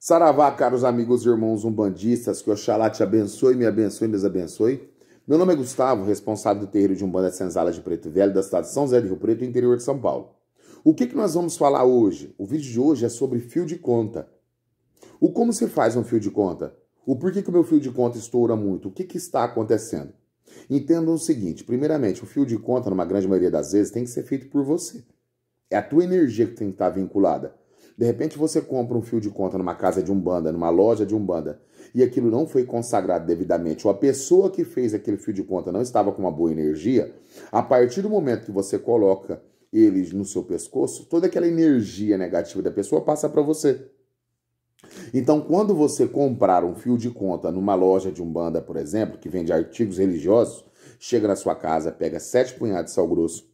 Saravá, caros amigos e irmãos umbandistas, que Oxalá te abençoe, me abençoe e desabençoe. Meu nome é Gustavo, responsável do terreiro de Umbanda Senzala de Preto Velho, da cidade de São José de Rio Preto, interior de São Paulo. O que, que nós vamos falar hoje? O vídeo de hoje é sobre fio de conta. O como se faz um fio de conta? O porquê que o meu fio de conta estoura muito? O que, que está acontecendo? Entendam o seguinte, primeiramente, o fio de conta, numa grande maioria das vezes, tem que ser feito por você. É a tua energia que tem que estar vinculada. De repente você compra um fio de conta numa casa de umbanda, numa loja de umbanda, e aquilo não foi consagrado devidamente, ou a pessoa que fez aquele fio de conta não estava com uma boa energia, a partir do momento que você coloca eles no seu pescoço, toda aquela energia negativa da pessoa passa para você. Então, quando você comprar um fio de conta numa loja de umbanda, por exemplo, que vende artigos religiosos, chega na sua casa, pega sete punhados de sal grosso,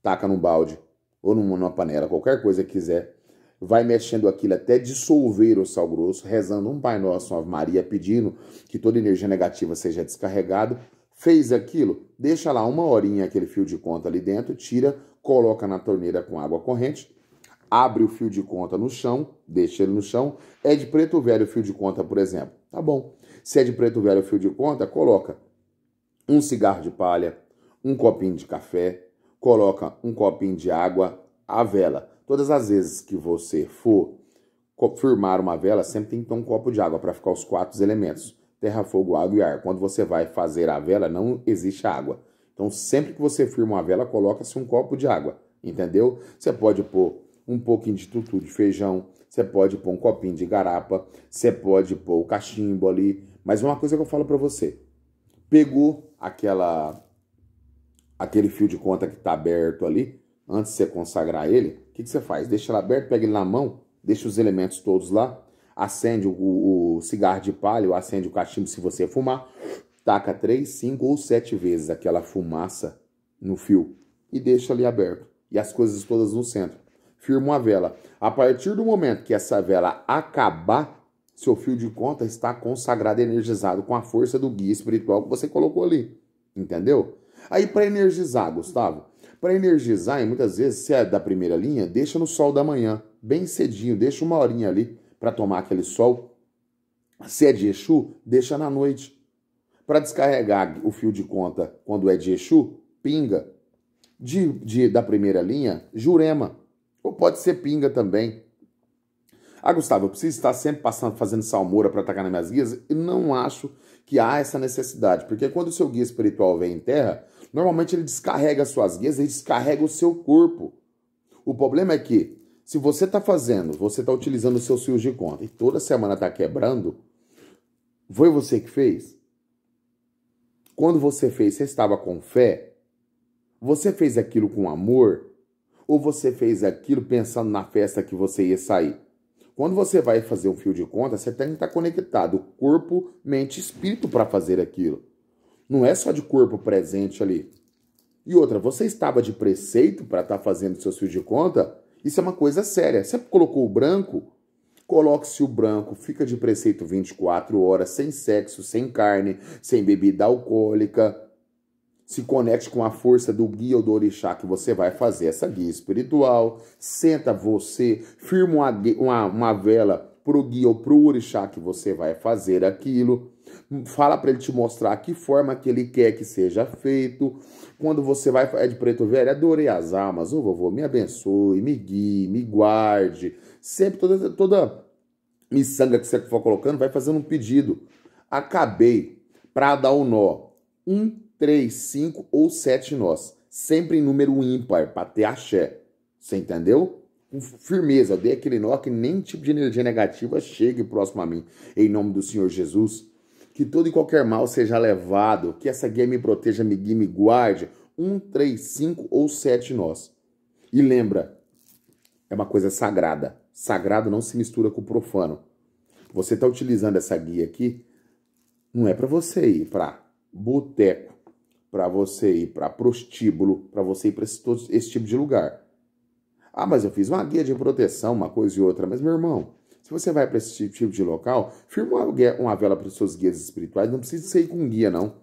taca num balde ou numa panela, qualquer coisa que quiser, vai mexendo aquilo até dissolver o sal grosso, rezando um Pai Nosso, uma Maria, pedindo que toda energia negativa seja descarregada. Fez aquilo, deixa lá uma horinha aquele fio de conta ali dentro, tira, coloca na torneira com água corrente, abre o fio de conta no chão, deixa ele no chão. É de preto velho o fio de conta, por exemplo. Tá bom. Se é de preto velho o fio de conta, coloca um cigarro de palha, um copinho de café, coloca um copinho de água, a vela Todas as vezes que você for firmar uma vela, sempre tem que ter um copo de água para ficar os quatro elementos: terra, fogo, água e ar. Quando você vai fazer a vela, não existe água. Então, sempre que você firma uma vela, coloca-se um copo de água, entendeu? Você pode pôr um pouquinho de tutu de feijão, você pode pôr um copinho de garapa, você pode pôr o cachimbo ali. Mas uma coisa que eu falo para você: pegou aquela aquele fio de conta que está aberto ali, antes de você consagrar ele, o que, que, você faz? Deixa ele aberto, pega ele na mão, deixa os elementos todos lá, acende o, o, cigarro de palha, ou acende o cachimbo se você fumar, taca três, cinco ou sete vezes aquela fumaça no fio e deixa ali aberto. E as coisas todas no centro. Firma uma vela. A partir do momento que essa vela acabar, seu fio de conta está consagrado e energizado com a força do guia espiritual que você colocou ali. Entendeu? Aí, para energizar, Gustavo, para energizar, e muitas vezes, se é da primeira linha, deixa no sol da manhã, bem cedinho, deixa uma horinha ali para tomar aquele sol. Se é de Exu, deixa na noite. Para descarregar o fio de conta quando é de Exu, pinga. De, de, da primeira linha, jurema. Ou pode ser pinga também. Ah, Gustavo, eu preciso estar sempre passando, fazendo salmoura para atacar nas minhas guias? E não acho que há essa necessidade, porque quando o seu guia espiritual vem em terra, Normalmente ele descarrega suas guias, ele descarrega o seu corpo. O problema é que, se você está fazendo, você está utilizando o seu fios de conta e toda semana está quebrando, foi você que fez? Quando você fez, você estava com fé? Você fez aquilo com amor? Ou você fez aquilo pensando na festa que você ia sair? Quando você vai fazer um fio de conta, você tem que estar tá conectado corpo, mente e espírito para fazer aquilo. Não é só de corpo presente ali. E outra, você estava de preceito para estar tá fazendo seus fios de conta? Isso é uma coisa séria. Você colocou o branco? Coloque-se o branco, fica de preceito 24 horas, sem sexo, sem carne, sem bebida alcoólica. Se conecte com a força do guia ou do orixá que você vai fazer essa guia espiritual. Senta você, firma uma, uma, uma vela pro guia ou pro orixá que você vai fazer aquilo. Fala para ele te mostrar que forma que ele quer que seja feito. Quando você vai é de preto velho, adorei as almas, ô vovô, me abençoe, me guie, me guarde. Sempre toda toda miçanga que você for colocando, vai fazendo um pedido. Acabei para dar o um nó. Um, três, cinco ou sete nós. Sempre em número ímpar, para ter axé. Você entendeu? com firmeza, dei aquele nó que nem tipo de energia negativa chegue próximo a mim, em nome do Senhor Jesus. Que todo e qualquer mal seja levado, que essa guia me proteja, me guie, me guarde. Um, três, cinco ou sete nós. E lembra, é uma coisa sagrada. Sagrado não se mistura com o profano. Você está utilizando essa guia aqui, não é para você ir para boteco, para você ir para prostíbulo, para você ir para esse, esse tipo de lugar. Ah, mas eu fiz uma guia de proteção, uma coisa e outra. Mas, meu irmão, se você vai para esse tipo de local, firma uma vela para os seus guias espirituais. Não precisa sair com guia, não.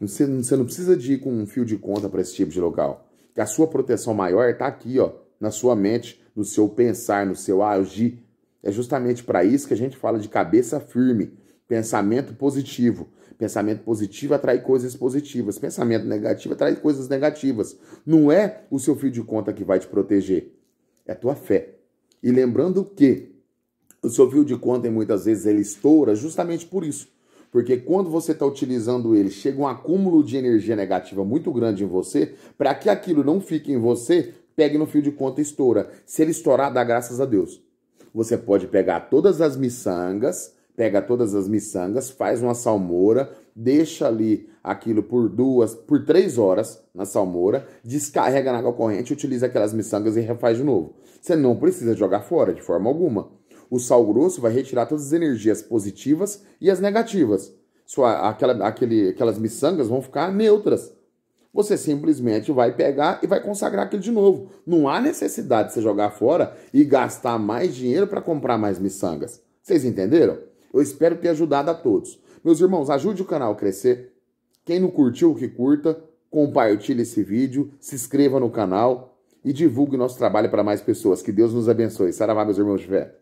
Você, você não precisa de ir com um fio de conta para esse tipo de local. Que a sua proteção maior está aqui, ó, na sua mente, no seu pensar, no seu agir. É justamente para isso que a gente fala de cabeça firme. Pensamento positivo. Pensamento positivo atrai coisas positivas. Pensamento negativo atrai coisas negativas. Não é o seu fio de conta que vai te proteger. É a tua fé. E lembrando que o seu fio de conta, muitas vezes, ele estoura justamente por isso. Porque quando você está utilizando ele, chega um acúmulo de energia negativa muito grande em você, para que aquilo não fique em você, pegue no fio de conta e estoura. Se ele estourar, dá graças a Deus. Você pode pegar todas as miçangas, pega todas as miçangas, faz uma salmoura, deixa ali aquilo por duas, por três horas na salmoura, descarrega na água corrente, utiliza aquelas miçangas e refaz de novo. Você não precisa jogar fora de forma alguma. O sal grosso vai retirar todas as energias positivas e as negativas. Sua, aquela, aquele, aquelas miçangas vão ficar neutras. Você simplesmente vai pegar e vai consagrar aquilo de novo. Não há necessidade de você jogar fora e gastar mais dinheiro para comprar mais miçangas. Vocês entenderam? Eu espero ter ajudado a todos. Meus irmãos, ajude o canal a crescer. Quem não curtiu, que curta, compartilhe esse vídeo, se inscreva no canal e divulgue nosso trabalho para mais pessoas. Que Deus nos abençoe. Saravá, meus irmãos de fé.